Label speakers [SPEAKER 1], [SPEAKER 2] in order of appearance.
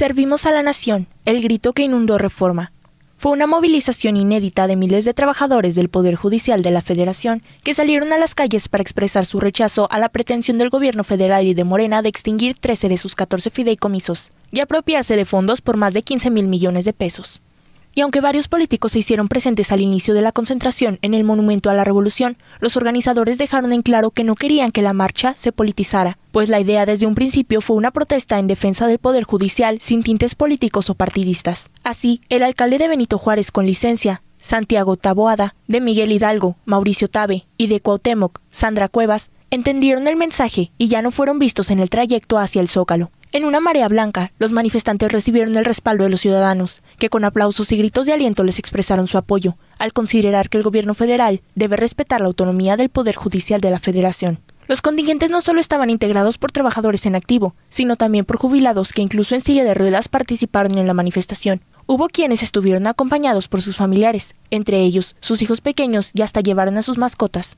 [SPEAKER 1] Servimos a la Nación, el grito que inundó Reforma. Fue una movilización inédita de miles de trabajadores del Poder Judicial de la Federación que salieron a las calles para expresar su rechazo a la pretensión del gobierno federal y de Morena de extinguir 13 de sus 14 fideicomisos y apropiarse de fondos por más de 15 mil millones de pesos. Y aunque varios políticos se hicieron presentes al inicio de la concentración en el Monumento a la Revolución, los organizadores dejaron en claro que no querían que la marcha se politizara, pues la idea desde un principio fue una protesta en defensa del Poder Judicial sin tintes políticos o partidistas. Así, el alcalde de Benito Juárez con licencia, Santiago Taboada, de Miguel Hidalgo, Mauricio Tabe y de Cuauhtémoc, Sandra Cuevas, entendieron el mensaje y ya no fueron vistos en el trayecto hacia el Zócalo. En una marea blanca, los manifestantes recibieron el respaldo de los ciudadanos, que con aplausos y gritos de aliento les expresaron su apoyo, al considerar que el gobierno federal debe respetar la autonomía del Poder Judicial de la Federación. Los contingentes no solo estaban integrados por trabajadores en activo, sino también por jubilados que incluso en silla de ruedas participaron en la manifestación. Hubo quienes estuvieron acompañados por sus familiares, entre ellos sus hijos pequeños y hasta llevaron a sus mascotas.